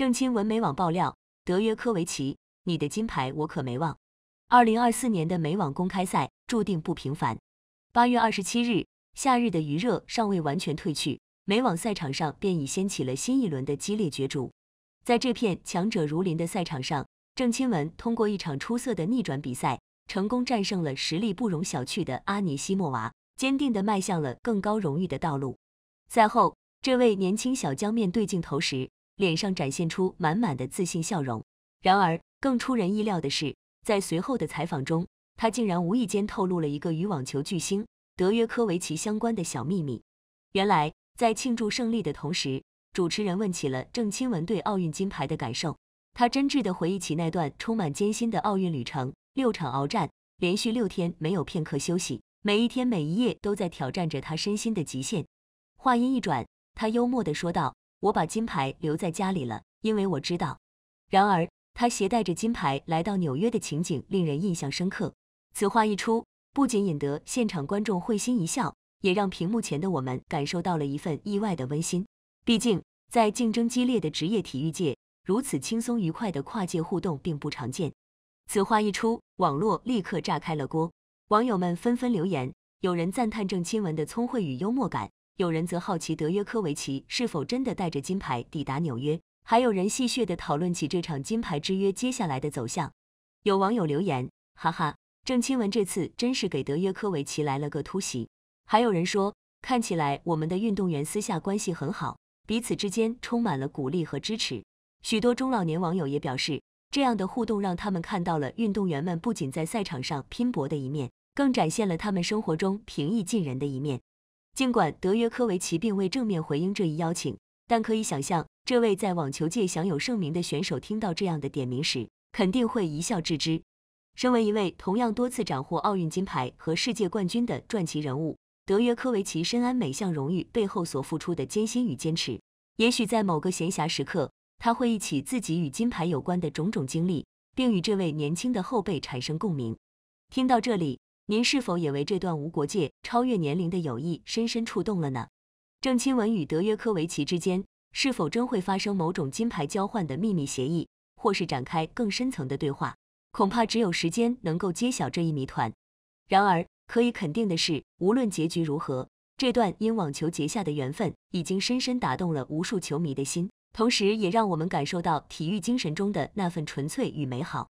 郑钦文美网爆料：德约科维奇，你的金牌我可没忘。二零二四年的美网公开赛注定不平凡。八月二十七日，夏日的余热尚未完全褪去，美网赛场上便已掀起了新一轮的激烈角逐。在这片强者如林的赛场上，郑钦文通过一场出色的逆转比赛，成功战胜了实力不容小觑的阿尼西莫娃，坚定地迈向了更高荣誉的道路。赛后，这位年轻小将面对镜头时，脸上展现出满满的自信笑容。然而，更出人意料的是，在随后的采访中，他竟然无意间透露了一个与网球巨星德约科维奇相关的小秘密。原来，在庆祝胜利的同时，主持人问起了郑钦文对奥运金牌的感受。他真挚地回忆起那段充满艰辛的奥运旅程：六场鏖战，连续六天没有片刻休息，每一天每一夜都在挑战着他身心的极限。话音一转，他幽默地说道。我把金牌留在家里了，因为我知道。然而，他携带着金牌来到纽约的情景令人印象深刻。此话一出，不仅引得现场观众会心一笑，也让屏幕前的我们感受到了一份意外的温馨。毕竟，在竞争激烈的职业体育界，如此轻松愉快的跨界互动并不常见。此话一出，网络立刻炸开了锅，网友们纷纷留言，有人赞叹郑钦文的聪慧与幽默感。有人则好奇德约科维奇是否真的带着金牌抵达纽约，还有人戏谑地讨论起这场金牌之约接下来的走向。有网友留言：“哈哈，郑钦文这次真是给德约科维奇来了个突袭。”还有人说：“看起来我们的运动员私下关系很好，彼此之间充满了鼓励和支持。”许多中老年网友也表示，这样的互动让他们看到了运动员们不仅在赛场上拼搏的一面，更展现了他们生活中平易近人的一面。尽管德约科维奇并未正面回应这一邀请，但可以想象，这位在网球界享有盛名的选手听到这样的点名时，肯定会一笑置之。身为一位同样多次斩获奥运金牌和世界冠军的传奇人物，德约科维奇深谙每项荣誉背后所付出的艰辛与坚持。也许在某个闲暇时刻，他会忆起自己与金牌有关的种种经历，并与这位年轻的后辈产生共鸣。听到这里。您是否也为这段无国界、超越年龄的友谊深深触动了呢？郑钦文与德约科维奇之间是否真会发生某种金牌交换的秘密协议，或是展开更深层的对话？恐怕只有时间能够揭晓这一谜团。然而，可以肯定的是，无论结局如何，这段因网球结下的缘分已经深深打动了无数球迷的心，同时也让我们感受到体育精神中的那份纯粹与美好。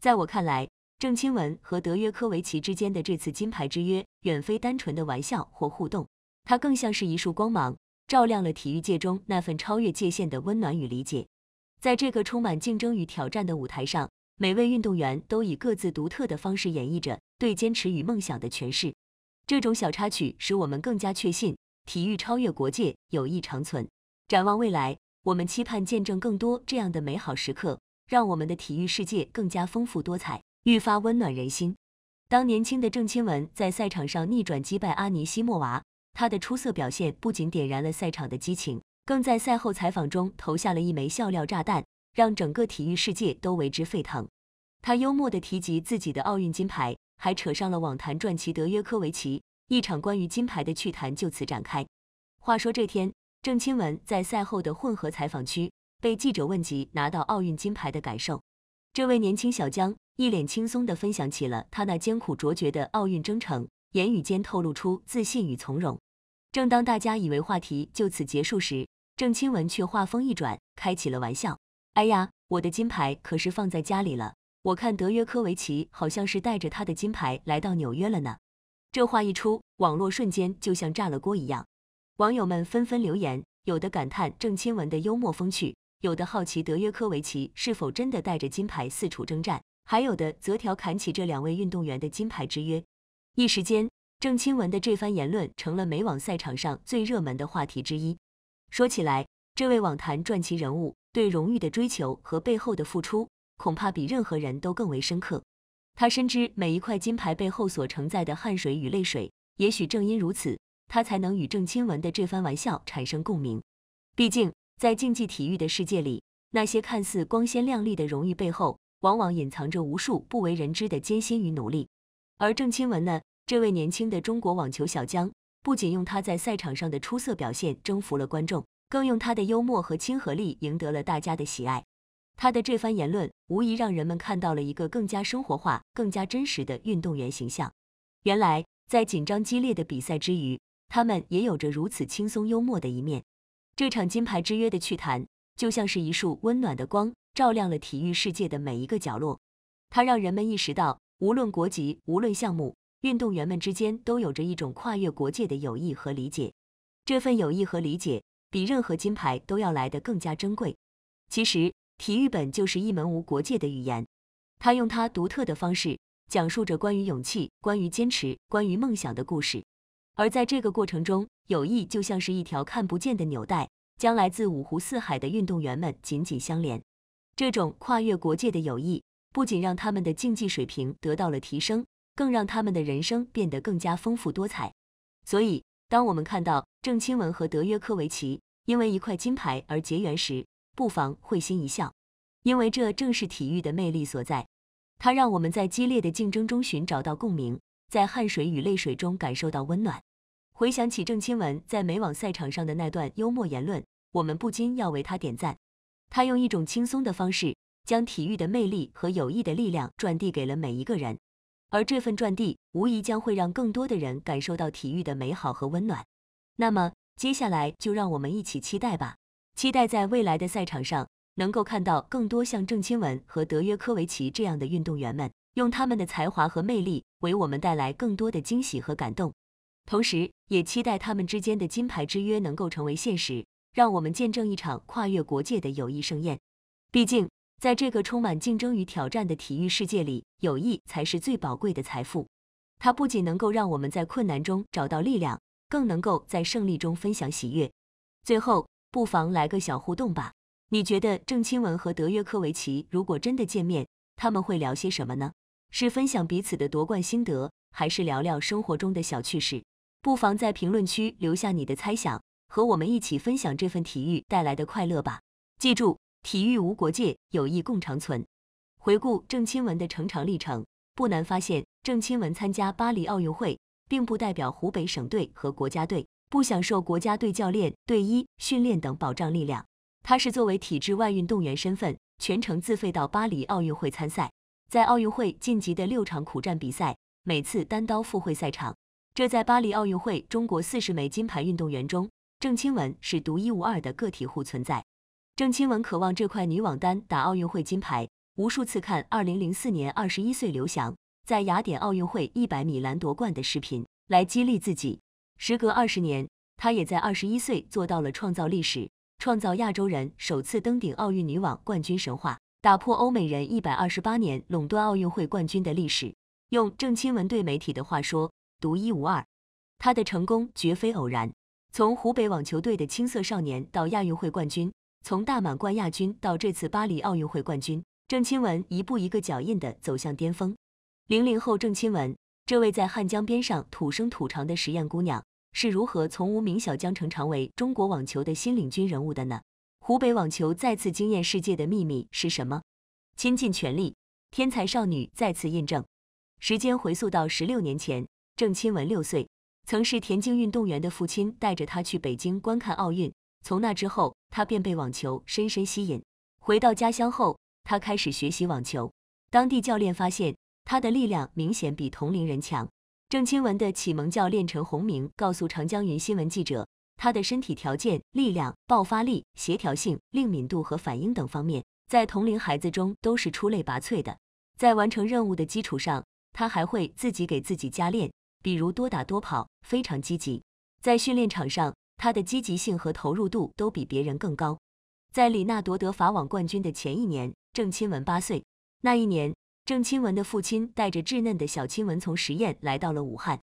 在我看来。郑钦文和德约科维奇之间的这次金牌之约，远非单纯的玩笑或互动，它更像是一束光芒，照亮了体育界中那份超越界限的温暖与理解。在这个充满竞争与挑战的舞台上，每位运动员都以各自独特的方式演绎着对坚持与梦想的诠释。这种小插曲使我们更加确信，体育超越国界，友谊长存。展望未来，我们期盼见证更多这样的美好时刻，让我们的体育世界更加丰富多彩。愈发温暖人心。当年轻的郑钦文在赛场上逆转击败阿尼西莫娃，她的出色表现不仅点燃了赛场的激情，更在赛后采访中投下了一枚笑料炸弹，让整个体育世界都为之沸腾。他幽默的提及自己的奥运金牌，还扯上了网坛传奇德约科维奇，一场关于金牌的趣谈就此展开。话说这天，郑钦文在赛后的混合采访区被记者问及拿到奥运金牌的感受。这位年轻小将一脸轻松地分享起了他那艰苦卓绝的奥运征程，言语间透露出自信与从容。正当大家以为话题就此结束时，郑钦文却话锋一转，开起了玩笑：“哎呀，我的金牌可是放在家里了。我看德约科维奇好像是带着他的金牌来到纽约了呢。”这话一出，网络瞬间就像炸了锅一样，网友们纷纷留言，有的感叹郑钦文的幽默风趣。有的好奇德约科维奇是否真的带着金牌四处征战，还有的则调侃起这两位运动员的金牌之约。一时间，郑钦文的这番言论成了美网赛场上最热门的话题之一。说起来，这位网坛传奇人物对荣誉的追求和背后的付出，恐怕比任何人都更为深刻。他深知每一块金牌背后所承载的汗水与泪水。也许正因如此，他才能与郑钦文的这番玩笑产生共鸣。毕竟。在竞技体育的世界里，那些看似光鲜亮丽的荣誉背后，往往隐藏着无数不为人知的艰辛与努力。而郑钦文呢，这位年轻的中国网球小将，不仅用他在赛场上的出色表现征服了观众，更用他的幽默和亲和力赢得了大家的喜爱。他的这番言论，无疑让人们看到了一个更加生活化、更加真实的运动员形象。原来，在紧张激烈的比赛之余，他们也有着如此轻松幽默的一面。这场金牌之约的趣谈，就像是一束温暖的光，照亮了体育世界的每一个角落。它让人们意识到，无论国籍，无论项目，运动员们之间都有着一种跨越国界的友谊和理解。这份友谊和理解，比任何金牌都要来得更加珍贵。其实，体育本就是一门无国界的语言，它用它独特的方式，讲述着关于勇气、关于坚持、关于梦想的故事。而在这个过程中，友谊就像是一条看不见的纽带，将来自五湖四海的运动员们紧紧相连。这种跨越国界的友谊，不仅让他们的竞技水平得到了提升，更让他们的人生变得更加丰富多彩。所以，当我们看到郑钦文和德约科维奇因为一块金牌而结缘时，不妨会心一笑，因为这正是体育的魅力所在。它让我们在激烈的竞争中寻找到共鸣，在汗水与泪水中感受到温暖。回想起郑钦文在美网赛场上的那段幽默言论，我们不禁要为他点赞。他用一种轻松的方式，将体育的魅力和友谊的力量传递给了每一个人，而这份传递无疑将会让更多的人感受到体育的美好和温暖。那么，接下来就让我们一起期待吧，期待在未来的赛场上，能够看到更多像郑钦文和德约科维奇这样的运动员们，用他们的才华和魅力，为我们带来更多的惊喜和感动。同时，也期待他们之间的金牌之约能够成为现实，让我们见证一场跨越国界的友谊盛宴。毕竟，在这个充满竞争与挑战的体育世界里，友谊才是最宝贵的财富。它不仅能够让我们在困难中找到力量，更能够在胜利中分享喜悦。最后，不妨来个小互动吧。你觉得郑钦文和德约科维奇如果真的见面，他们会聊些什么呢？是分享彼此的夺冠心得，还是聊聊生活中的小趣事？不妨在评论区留下你的猜想，和我们一起分享这份体育带来的快乐吧！记住，体育无国界，友谊共长存。回顾郑钦文的成长历程，不难发现，郑钦文参加巴黎奥运会，并不代表湖北省队和国家队不享受国家队教练、队医、训练等保障力量。他是作为体制外运动员身份，全程自费到巴黎奥运会参赛。在奥运会晋级的六场苦战比赛，每次单刀赴会赛场。这在巴黎奥运会中国四十枚金牌运动员中，郑钦文是独一无二的个体户存在。郑钦文渴望这块女网单打奥运会金牌，无数次看二零零四年二十一岁刘翔在雅典奥运会一百米栏夺冠的视频来激励自己。时隔二十年，他也在二十一岁做到了创造历史，创造亚洲人首次登顶奥运女网冠军神话，打破欧美人一百二十八年垄断奥运会冠军的历史。用郑钦文对媒体的话说。独一无二，他的成功绝非偶然。从湖北网球队的青涩少年到亚运会冠军，从大满贯亚军到这次巴黎奥运会冠军，郑钦文一步一个脚印地走向巅峰。零零后郑钦文，这位在汉江边上土生土长的实验姑娘，是如何从无名小将成长为中国网球的新领军人物的呢？湖北网球再次惊艳世界的秘密是什么？倾尽全力，天才少女再次印证。时间回溯到十六年前。郑钦文六岁，曾是田径运动员的父亲带着他去北京观看奥运。从那之后，他便被网球深深吸引。回到家乡后，他开始学习网球。当地教练发现他的力量明显比同龄人强。郑钦文的启蒙教练陈洪明告诉长江云新闻记者，他的身体条件、力量、爆发力、协调性、灵敏度和反应等方面，在同龄孩子中都是出类拔萃的。在完成任务的基础上，他还会自己给自己加练。比如多打多跑，非常积极，在训练场上，他的积极性和投入度都比别人更高。在李娜夺得法网冠军的前一年，郑钦文八岁。那一年，郑钦文的父亲带着稚嫩的小钦文从十堰来到了武汉，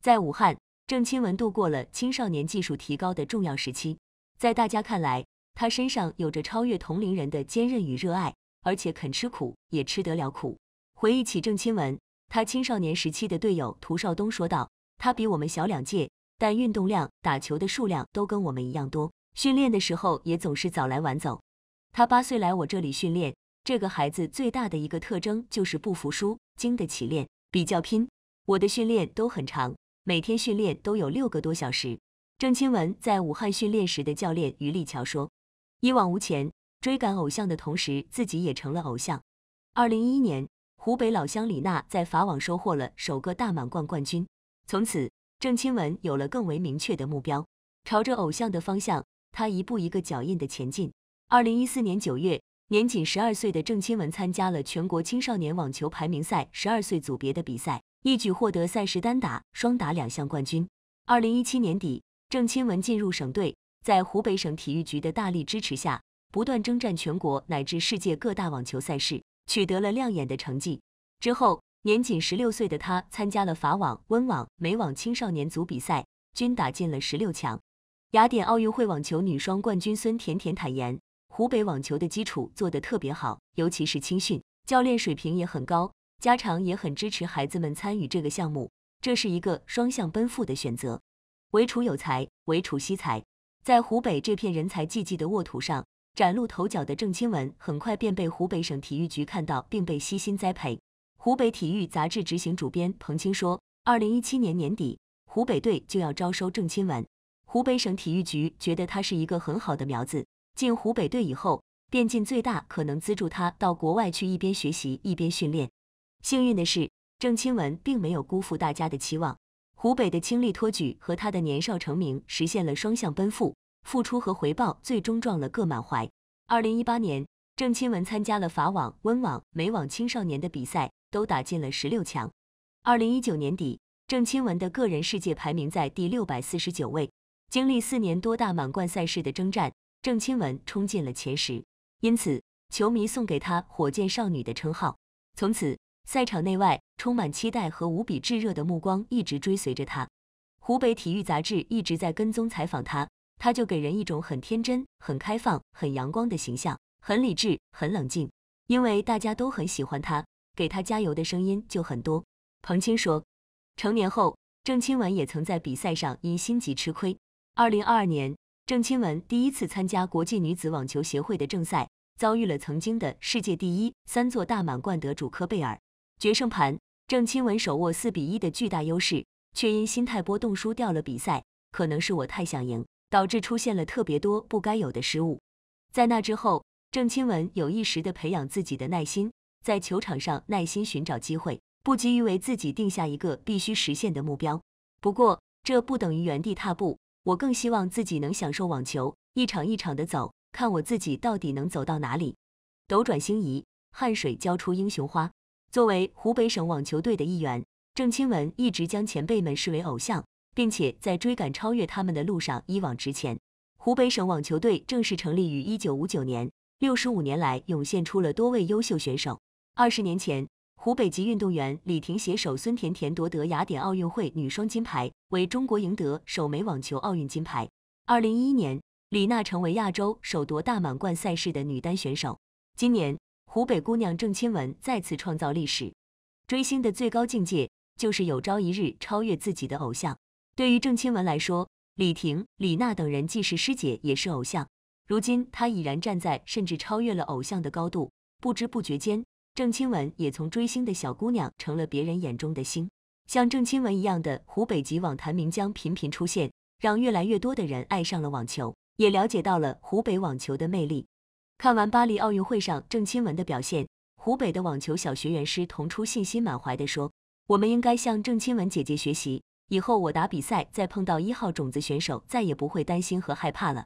在武汉，郑钦文度过了青少年技术提高的重要时期。在大家看来，他身上有着超越同龄人的坚韧与热爱，而且肯吃苦，也吃得了苦。回忆起郑钦文。他青少年时期的队友涂少东说道：“他比我们小两届，但运动量、打球的数量都跟我们一样多。训练的时候也总是早来晚走。他八岁来我这里训练，这个孩子最大的一个特征就是不服输，经得起练，比较拼。我的训练都很长，每天训练都有六个多小时。”郑钦文在武汉训练时的教练于立桥说：“一往无前，追赶偶像的同时，自己也成了偶像。”二零一一年。湖北老乡李娜在法网收获了首个大满贯冠军，从此郑钦文有了更为明确的目标，朝着偶像的方向，她一步一个脚印的前进。二零一四年九月，年仅十二岁的郑钦文参加了全国青少年网球排名赛十二岁组别的比赛，一举获得赛事单打、双打两项冠军。二零一七年底，郑钦文进入省队，在湖北省体育局的大力支持下，不断征战全国乃至世界各大网球赛事。取得了亮眼的成绩之后，年仅十六岁的他参加了法网、温网、美网青少年组比赛，均打进了十六强。雅典奥运会网球女双冠军孙甜甜坦言，湖北网球的基础做得特别好，尤其是青训教练水平也很高，家长也很支持孩子们参与这个项目，这是一个双向奔赴的选择。唯楚有才，唯楚惜才，在湖北这片人才济济的沃土上。崭露头角的郑钦文很快便被湖北省体育局看到，并被悉心栽培。湖北体育杂志执行主编彭青说：“二零一七年年底，湖北队就要招收郑钦文，湖北省体育局觉得他是一个很好的苗子。进湖北队以后，便尽最大可能资助他到国外去一边学习一边训练。”幸运的是，郑钦文并没有辜负大家的期望，湖北的倾力托举和他的年少成名实现了双向奔赴。付出和回报最终撞了个满怀。二零一八年，郑钦文参加了法网、温网、美网青少年的比赛，都打进了十六强。二零一九年底，郑钦文的个人世界排名在第六百四十九位。经历四年多大满贯赛事的征战，郑钦文冲进了前十，因此球迷送给她“火箭少女”的称号。从此，赛场内外充满期待和无比炙热的目光一直追随着她。湖北体育杂志一直在跟踪采访她。他就给人一种很天真、很开放、很阳光的形象，很理智、很冷静，因为大家都很喜欢他，给他加油的声音就很多。彭清说，成年后，郑钦文也曾在比赛上因心急吃亏。二零二二年，郑钦文第一次参加国际女子网球协会的正赛，遭遇了曾经的世界第一、三座大满贯得主科贝尔。决胜盘，郑钦文手握四比一的巨大优势，却因心态波动输掉了比赛。可能是我太想赢。导致出现了特别多不该有的失误。在那之后，郑钦文有意识地培养自己的耐心，在球场上耐心寻找机会，不急于为自己定下一个必须实现的目标。不过，这不等于原地踏步。我更希望自己能享受网球，一场一场的走，看我自己到底能走到哪里。斗转星移，汗水浇出英雄花。作为湖北省网球队的一员，郑钦文一直将前辈们视为偶像。并且在追赶超越他们的路上一往直前。湖北省网球队正式成立于一九五九年，六十五年来涌现出了多位优秀选手。二十年前，湖北籍运动员李婷携手孙甜甜夺得雅典奥运会女双金牌，为中国赢得首枚网球奥运金牌。二零一一年，李娜成为亚洲首夺大满贯赛事的女单选手。今年，湖北姑娘郑钦文再次创造历史。追星的最高境界就是有朝一日超越自己的偶像。对于郑钦文来说，李婷、李娜等人既是师姐，也是偶像。如今，她已然站在甚至超越了偶像的高度。不知不觉间，郑钦文也从追星的小姑娘成了别人眼中的星。像郑钦文一样的湖北籍网坛名将频频出现，让越来越多的人爱上了网球，也了解到了湖北网球的魅力。看完巴黎奥运会上郑钦文的表现，湖北的网球小学员师童初信心满怀的说：“我们应该向郑钦文姐姐学习。”以后我打比赛，再碰到一号种子选手，再也不会担心和害怕了。